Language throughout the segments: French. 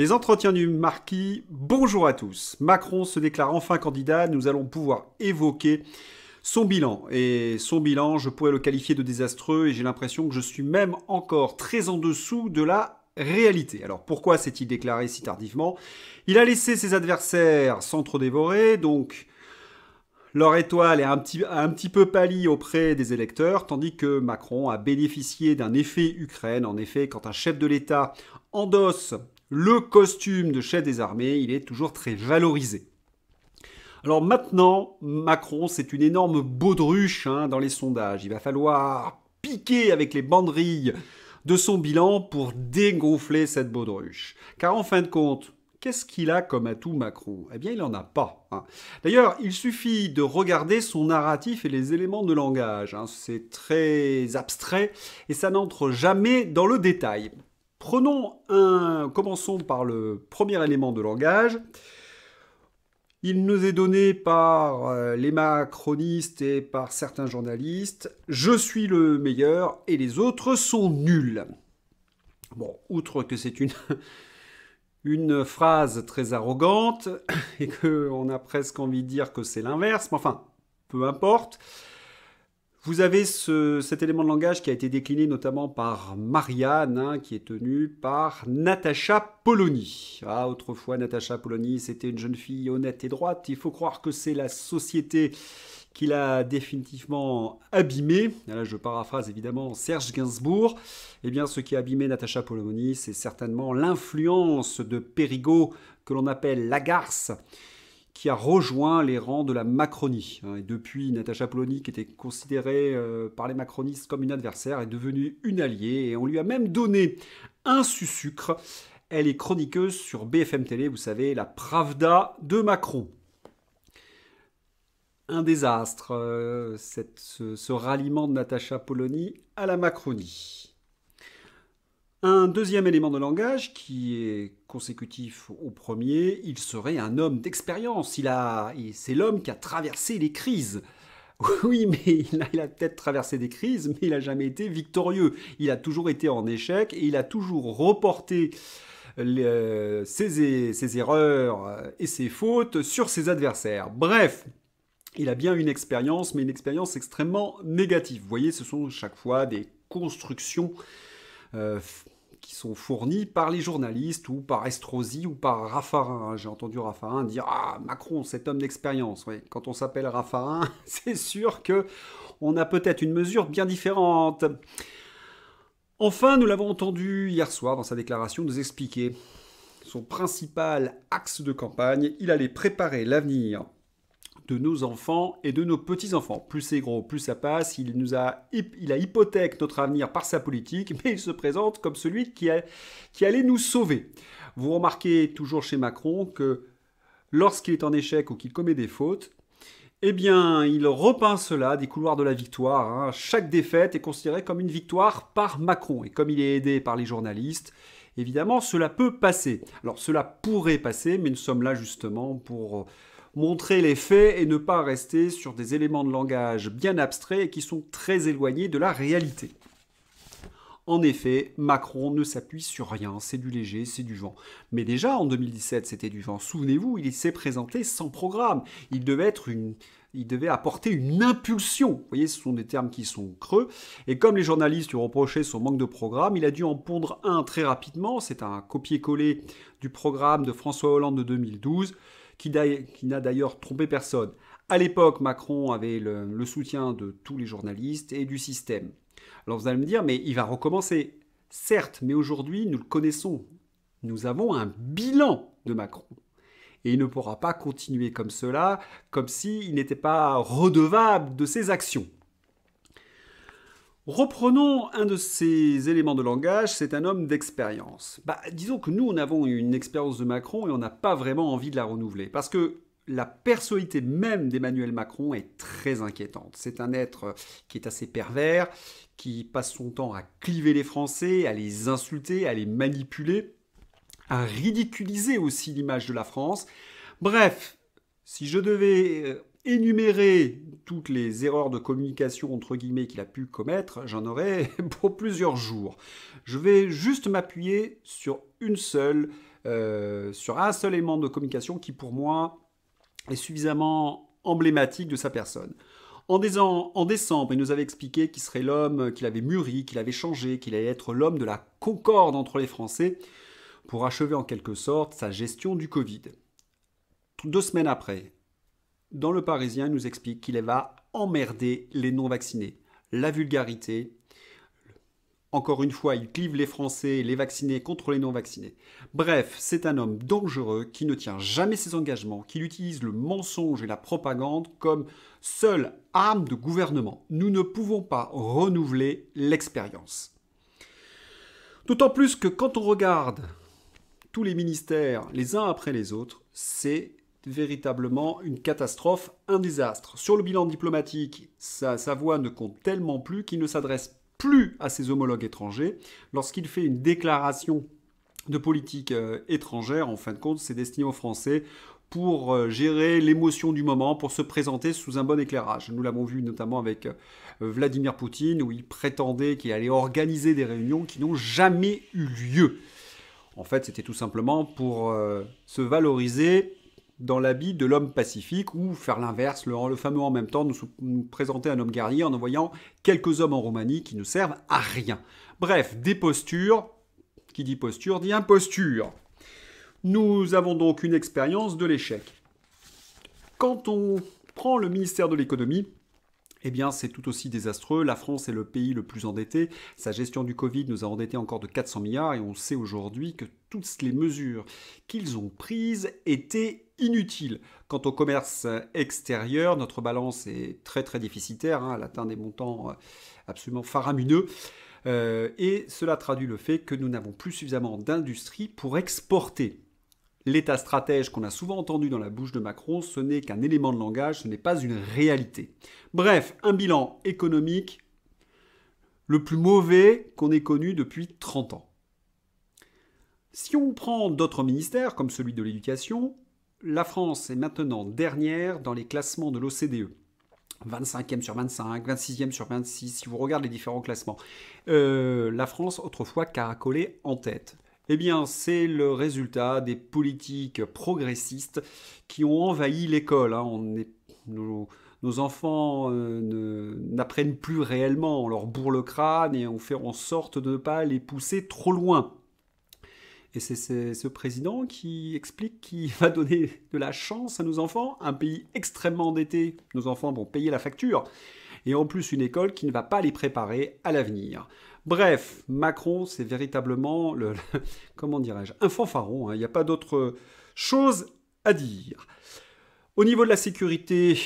Les entretiens du marquis, bonjour à tous. Macron se déclare enfin candidat, nous allons pouvoir évoquer son bilan. Et son bilan, je pourrais le qualifier de désastreux et j'ai l'impression que je suis même encore très en dessous de la réalité. Alors pourquoi s'est-il déclaré si tardivement Il a laissé ses adversaires sans trop dévorer donc leur étoile est un petit, un petit, peu pâlie auprès des électeurs, tandis que Macron a bénéficié d'un effet Ukraine. En effet, quand un chef de l'État endosse le costume de chef des armées, il est toujours très valorisé. Alors maintenant, Macron, c'est une énorme baudruche hein, dans les sondages. Il va falloir piquer avec les banderilles de son bilan pour dégonfler cette baudruche. Car en fin de compte, qu'est-ce qu'il a comme atout Macron Eh bien, il n'en a pas. Hein. D'ailleurs, il suffit de regarder son narratif et les éléments de langage. Hein. C'est très abstrait et ça n'entre jamais dans le détail. Prenons un, commençons par le premier élément de langage. Il nous est donné par euh, les macronistes et par certains journalistes. Je suis le meilleur et les autres sont nuls. Bon, outre que c'est une, une phrase très arrogante et qu'on a presque envie de dire que c'est l'inverse, mais enfin, peu importe. Vous avez cet élément de langage qui a été décliné notamment par Marianne, hein, qui est tenue par Natacha Polony. Ah, autrefois, Natacha Polony, c'était une jeune fille honnête et droite. Il faut croire que c'est la société qui l'a définitivement abîmée. Ah, là, je paraphrase évidemment Serge Gainsbourg. Eh bien, ce qui a abîmé Natacha Polony, c'est certainement l'influence de Périgot, que l'on appelle la garce » qui a rejoint les rangs de la Macronie. Hein, et depuis, Natacha Polony, qui était considérée euh, par les macronistes comme une adversaire, est devenue une alliée et on lui a même donné un sucre. Elle est chroniqueuse sur BFM Télé, vous savez, la Pravda de Macron. Un désastre, euh, ce, ralliement de Natacha Polony à la Macronie. Un deuxième élément de langage qui est consécutif au premier, il serait un homme d'expérience. Il a, c'est l'homme qui a traversé les crises. Oui, mais il a, peut-être traversé des crises, mais il n'a jamais été victorieux. Il a toujours été en échec et il a toujours reporté ses, ses erreurs et ses fautes sur ses adversaires. Bref, il a bien une expérience, mais une expérience extrêmement négative. Vous voyez, ce sont chaque fois des constructions euh, qui sont fournis par les journalistes ou par Estrosi ou par Raffarin. Hein, j'ai entendu Raffarin dire Ah, Macron, cet homme d'expérience. quand on s'appelle Raffarin, c'est sûr que on a peut-être une mesure bien différente. Enfin, nous l'avons entendu hier soir dans sa déclaration nous expliquer son principal axe de campagne il allait préparer l'avenir de nos enfants et de nos petits-enfants. Plus c'est gros, plus ça passe. Il, nous a, il a hypothèque notre avenir par sa politique, mais il se présente comme celui qui, qui allait nous sauver. Vous remarquez toujours chez Macron que lorsqu'il est en échec ou qu'il commet des fautes, eh bien, il repeint cela des couloirs de la victoire. Hein. Chaque défaite est considérée comme une victoire par Macron. Et comme il est aidé par les journalistes, évidemment, cela peut passer. Alors, cela pourrait passer, mais nous sommes là justement pour montrer les faits et ne pas rester sur des éléments de langage bien abstraits et qui sont très éloignés de la réalité. En effet, Macron ne s'appuie sur rien, c'est du léger, c'est du vent. Mais déjà en 2017, c'était du vent. Souvenez-vous, il s'est présenté sans programme. Il devait être il devait apporter une impulsion. Vous voyez, ce sont des termes qui sont creux. Et comme les journalistes lui reprochaient son manque de programme, il a dû en pondre un très rapidement. C'est un copier-coller du programme de François Hollande de 2012 qui n'a d'ailleurs trompé personne. À l'époque, Macron avait le, soutien de tous les journalistes et du système. Alors vous allez me dire, mais il va recommencer. Certes, mais aujourd'hui, nous le connaissons. Nous avons un bilan de Macron et il ne pourra pas continuer comme cela, comme s'il n'était pas redevable de ses actions. Reprenons un de ces éléments de langage, c'est un homme d'expérience. Bah, disons que nous, on avons une expérience de Macron et on n'a pas vraiment envie de la renouveler, parce que la personnalité même d'Emmanuel Macron est très inquiétante. C'est un être qui est assez pervers, qui passe son temps à cliver les Français, à les insulter, à les manipuler, à ridiculiser aussi l'image de la France. Bref, si je devais euh, énumérer toutes les erreurs de communication entre guillemets qu'il a pu commettre, j'en aurais pour plusieurs jours. Je vais juste m'appuyer sur une seule, euh, sur un seul élément de communication qui pour moi est suffisamment emblématique de sa personne. En, décembre, il nous avait expliqué qu'il serait l'homme, qu'il avait mûri, qu'il avait changé, qu'il allait être l'homme de la concorde entre les Français pour achever en quelque sorte sa gestion du Covid. Deux semaines après, dans Le Parisien, nous explique qu'il va emmerder les non-vaccinés. La vulgarité. Encore une fois, il clive les Français, les vaccinés contre les non-vaccinés. Bref, c'est un homme dangereux qui ne tient jamais ses engagements, qui utilise le mensonge et la propagande comme seule arme de gouvernement. Nous ne pouvons pas renouveler l'expérience. D'autant plus que quand on regarde tous les ministères les uns après les autres, c'est véritablement une catastrophe, un désastre. Sur le bilan diplomatique, sa, voix ne compte tellement plus qu'il ne s'adresse plus à ses homologues étrangers. Lorsqu'il fait une déclaration de politique euh, étrangère, en fin de compte, c'est destiné aux Français pour euh, gérer l'émotion du moment, pour se présenter sous un bon éclairage. Nous l'avons vu notamment avec euh, Vladimir Poutine, où il prétendait qu'il allait organiser des réunions qui n'ont jamais eu lieu. En fait, c'était tout simplement pour se valoriser dans l'habit de l'homme pacifique, ou faire l'inverse, le, fameux en même temps, nous, nous présenter un homme guerrier en envoyant quelques hommes en Roumanie qui ne servent à rien. Bref, des postures, qui dit posture dit imposture. Nous avons donc une expérience de l'échec. Quand on prend le ministère de l'économie, eh bien, c'est tout aussi désastreux. La France est le pays le plus endetté. Sa gestion du Covid nous a endetté encore de 400 milliards et on sait aujourd'hui que toutes les mesures qu'ils ont prises étaient inutiles. Quant au commerce extérieur, notre balance est très très déficitaire. Hein. Elle atteint des montants euh, absolument faramineux. Euh, et cela traduit le fait que nous n'avons plus suffisamment d'industrie pour exporter. L'état stratège qu'on a souvent entendu dans la bouche de Macron, ce n'est qu'un élément de langage, ce n'est pas une réalité. Bref, un bilan économique le plus mauvais qu'on ait connu depuis 30 ans. Si on prend d'autres ministères, comme celui de l'éducation, la France est maintenant dernière dans les classements de l'OCDE. 25e sur 25, 26e sur 26, si vous regardez les différents classements. Euh, la France autrefois caracolait en tête. Eh bien, c'est le résultat des politiques progressistes qui ont envahi l'école. Hein. nos, enfants euh, n'apprennent plus réellement, on leur bourre le crâne et on fait en sorte de ne pas les pousser trop loin. Et c'est ce président qui explique qu'il va donner de la chance à nos enfants, un pays extrêmement endetté. Nos enfants vont payer la facture. Et en plus, une école qui ne va pas les préparer à l'avenir. Bref, Macron, c'est véritablement le, comment dirais-je, un fanfaron. Hein. Il n'y a pas d'autre chose à dire. Au niveau de la sécurité,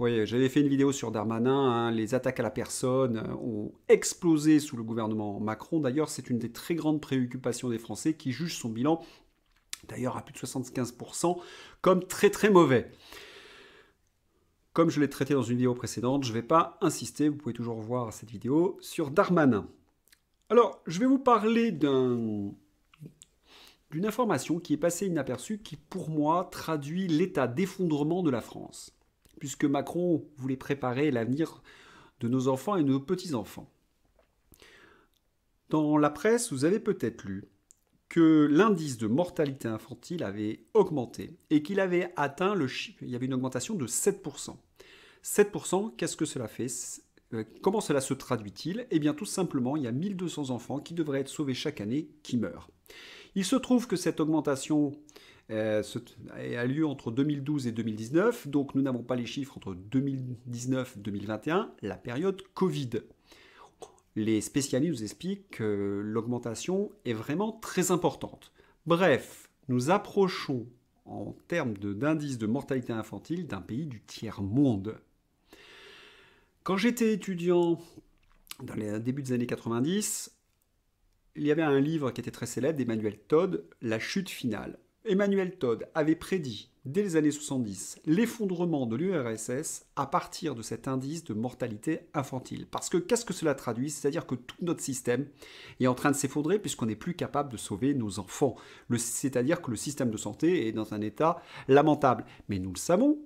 j'avais fait une vidéo sur Darmanin, hein. les attaques à la personne euh, ont explosé sous le gouvernement Macron. D'ailleurs, c'est une des très grandes préoccupations des Français qui jugent son bilan, d'ailleurs à plus de 75%, comme très très mauvais. Comme je l'ai traité dans une vidéo précédente, je ne vais pas insister, vous pouvez toujours voir cette vidéo sur Darmanin. Alors, je vais vous parler d'une information qui est passée inaperçue, qui pour moi traduit l'état d'effondrement de la France, puisque Macron voulait préparer l'avenir de nos enfants et de nos petits-enfants. Dans la presse, vous avez peut-être lu que l'indice de mortalité infantile avait augmenté et qu'il avait atteint le chiffre, il y avait une augmentation de 7%. 7%, qu'est-ce que cela fait euh, Comment cela se traduit-il Eh bien tout simplement, il y a 1200 enfants qui devraient être sauvés chaque année qui meurent. Il se trouve que cette augmentation euh, a lieu entre 2012 et 2019, donc nous n'avons pas les chiffres entre 2019 et 2021, la période Covid les spécialistes nous expliquent que l'augmentation est vraiment très importante. Bref, nous approchons en termes d'indice de, mortalité infantile d'un pays du tiers-monde. Quand j'étais étudiant dans les débuts des années 90, il y avait un livre qui était très célèbre d'Emmanuel Todd, La chute finale. Emmanuel Todd avait prédit, dès les années 70, l'effondrement de l'URSS à partir de cet indice de mortalité infantile. Parce que qu'est-ce que cela traduit C'est-à-dire que tout notre système est en train de s'effondrer puisqu'on n'est plus capable de sauver nos enfants. C'est-à-dire que le système de santé est dans un état lamentable. Mais nous le savons,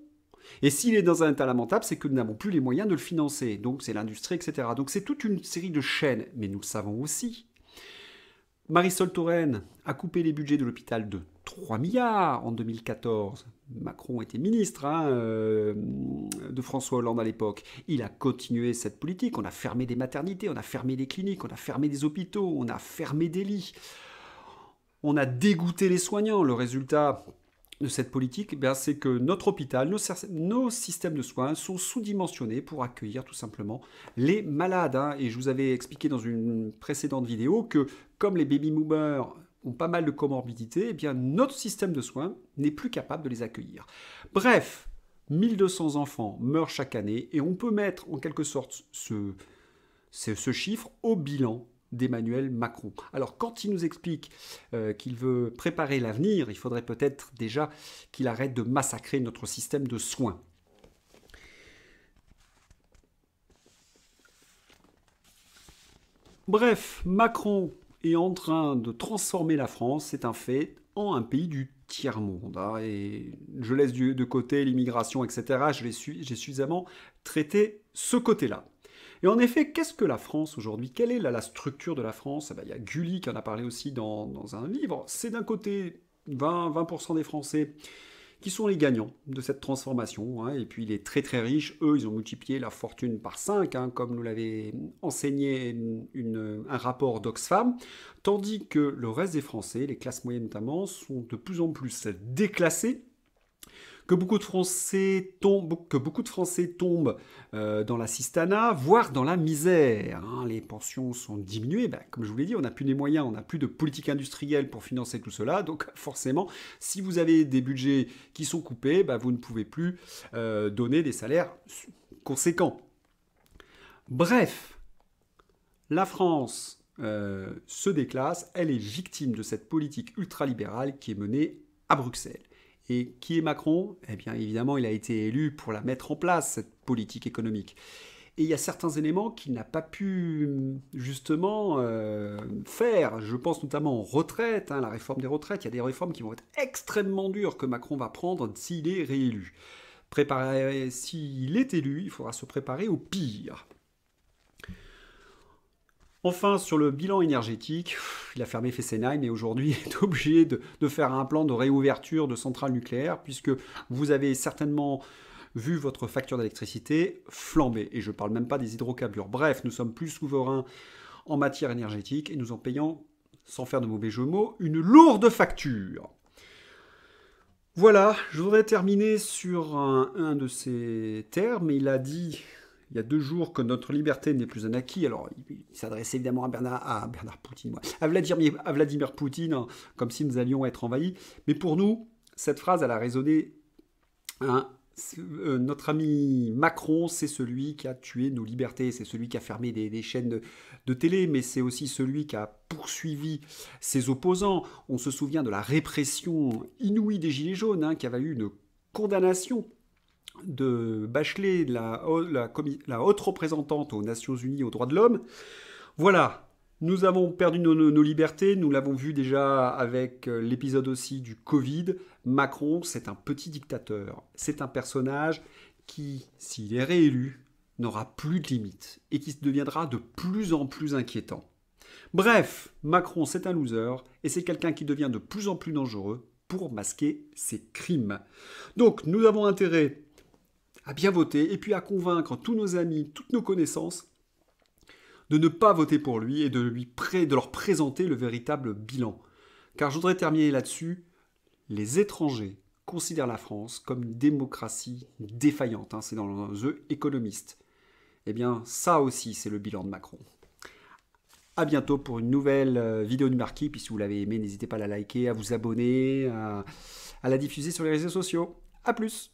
et s'il est dans un état lamentable, c'est que nous n'avons plus les moyens de le financer. Donc c'est l'industrie, etc. Donc c'est toute une série de chaînes, mais nous le savons aussi. Marisol Touraine a coupé les budgets de l'hôpital 2. 3 milliards en 2014. Macron était ministre hein, euh, de François Hollande à l'époque. Il a continué cette politique. On a fermé des maternités, on a fermé des cliniques, on a fermé des hôpitaux, on a fermé des lits. On a dégoûté les soignants. Le résultat de cette politique, eh c'est que notre hôpital, nos, systèmes de soins sont sous-dimensionnés pour accueillir tout simplement les malades. Hein. Et je vous avais expliqué dans une précédente vidéo que comme les baby boomers ont pas mal de comorbidités, eh bien notre système de soins n'est plus capable de les accueillir. Bref, 1200 enfants meurent chaque année et on peut mettre en quelque sorte ce, ce, chiffre au bilan d'Emmanuel Macron. Alors quand il nous explique euh, qu'il veut préparer l'avenir, il faudrait peut-être déjà qu'il arrête de massacrer notre système de soins. Bref, Macron est en train de transformer la France, c'est un fait, en un pays du tiers-monde. Hein. et je laisse de côté l'immigration, etc. J'ai suffisamment traité ce côté-là. Et en effet, qu'est-ce que la France aujourd'hui Quelle est la, structure de la France eh ben, Il y a Gulli qui en a parlé aussi dans, un livre. C'est d'un côté 20%, 20 des Français qui sont les gagnants de cette transformation. Hein. Et puis les très très riches, eux, ils ont multiplié la fortune par 5, hein, comme nous l'avait enseigné un rapport d'Oxfam, tandis que le reste des Français, les classes moyennes notamment, sont de plus en plus déclassés que beaucoup de Français tombent, que beaucoup de Français tombent euh, dans la cistana, voire dans la misère. Hein. Les pensions sont diminuées, ben, comme je vous l'ai dit, on n'a plus les moyens, on n'a plus de politique industrielle pour financer tout cela, donc forcément, si vous avez des budgets qui sont coupés, ben, vous ne pouvez plus euh, donner des salaires conséquents. Bref, la France euh, se déclasse, elle est victime de cette politique ultralibérale qui est menée à Bruxelles. Et qui est Macron Eh bien, évidemment, il a été élu pour la mettre en place, cette politique économique. Et il y a certains éléments qu'il n'a pas pu justement euh, faire. Je pense notamment aux retraites, hein, la réforme des retraites. Il y a des réformes qui vont être extrêmement dures que Macron va prendre s'il est réélu. s'il est élu, il faudra se préparer au pire. Enfin, sur le bilan énergétique, il a fermé Fessenheim et aujourd'hui est obligé de, faire un plan de réouverture de centrales nucléaires, puisque vous avez certainement vu votre facture d'électricité flamber. Et je ne parle même pas des hydrocarbures. Bref, nous sommes plus souverains en matière énergétique et nous en payons, sans faire de mauvais jeux mots, une lourde facture. Voilà, je voudrais terminer sur un de ces termes. Il a dit il y a deux jours que notre liberté n'est plus un acquis. Alors, il, s'adresse s'adressait évidemment à Bernard, à Poutine, à, Vladimir, Poutine, hein, comme si nous allions être envahis. Mais pour nous, cette phrase, elle a résonné. Hein, euh, notre ami Macron, c'est celui qui a tué nos libertés, c'est celui qui a fermé des, chaînes de, télé, mais c'est aussi celui qui a poursuivi ses opposants. On se souvient de la répression inouïe des Gilets jaunes, hein, qui avait eu une condamnation de Bachelet, la, haute représentante aux Nations Unies aux droits de l'homme. Voilà, nous avons perdu nos, nos libertés, nous l'avons vu déjà avec euh, l'épisode aussi du Covid. Macron, c'est un petit dictateur, c'est un personnage qui, s'il est réélu, n'aura plus de limites et qui deviendra de plus en plus inquiétant. Bref, Macron, c'est un loser et c'est quelqu'un qui devient de plus en plus dangereux pour masquer ses crimes. Donc, nous avons intérêt à bien voter et puis à convaincre tous nos amis, toutes nos connaissances de ne pas voter pour lui et de, lui de leur présenter le véritable bilan. Car je voudrais terminer là-dessus. Les étrangers considèrent la France comme une démocratie défaillante. Hein, c'est dans The économiste. Eh bien, ça aussi, c'est le bilan de Macron. À bientôt pour une nouvelle euh, vidéo du Marquis. Puis si vous l'avez aimé, n'hésitez pas à la liker, à vous abonner, à, à la diffuser sur les réseaux sociaux. À plus